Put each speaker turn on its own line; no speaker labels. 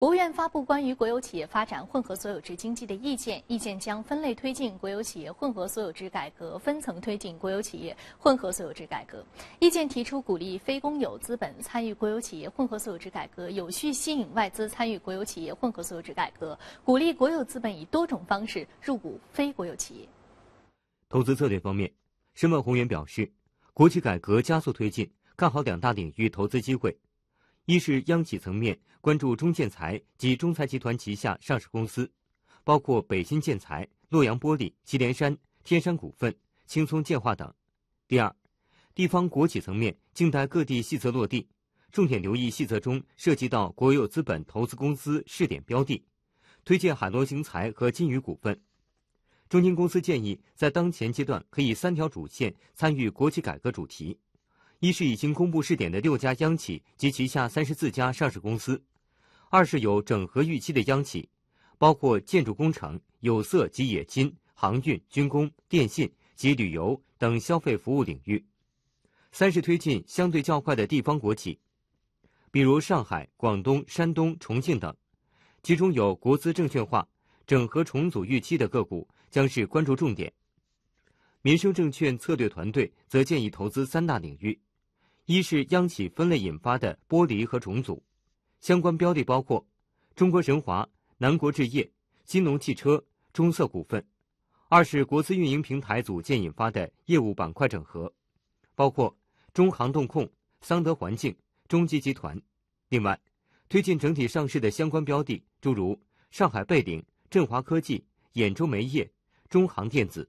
国务院发布关于国有企业发展混合所有制经济的意见，意见将分类推进国有企业混合所有制改革，分层推进国有企业混合所有制改革。意见提出，鼓励非公有资本参与国有企业混合所有制改革，有序吸引外资参与国有企业混合所有制改革，鼓励国有资本以多种方式入股非国有企业。
投资策略方面，申万宏源表示，国企改革加速推进，看好两大领域投资机会。一是央企层面关注中建材及中材集团旗下上市公司，包括北新建材、洛阳玻璃、祁连山、天山股份、青松建化等。第二，地方国企层面静待各地细则落地，重点留意细则中涉及到国有资本投资公司试点标的，推荐海螺型材和金宇股份。中金公司建议在当前阶段可以三条主线参与国企改革主题。一是已经公布试点的六家央企及旗下三十四家上市公司；二是有整合预期的央企，包括建筑工程、有色及冶金、航运、军工、电信及旅游等消费服务领域；三是推进相对较快的地方国企，比如上海、广东、山东、重庆等，其中有国资证券化、整合重组预期的个股将是关注重点。民生证券策略团队则建议投资三大领域。一是央企分类引发的剥离和重组，相关标的包括中国神华、南国置业、金龙汽车、中色股份；二是国资运营平台组建引发的业务板块整合，包括中航动控、桑德环境、中集集团；另外，推进整体上市的相关标的，诸如上海贝岭、振华科技、兖州煤业、中航电子。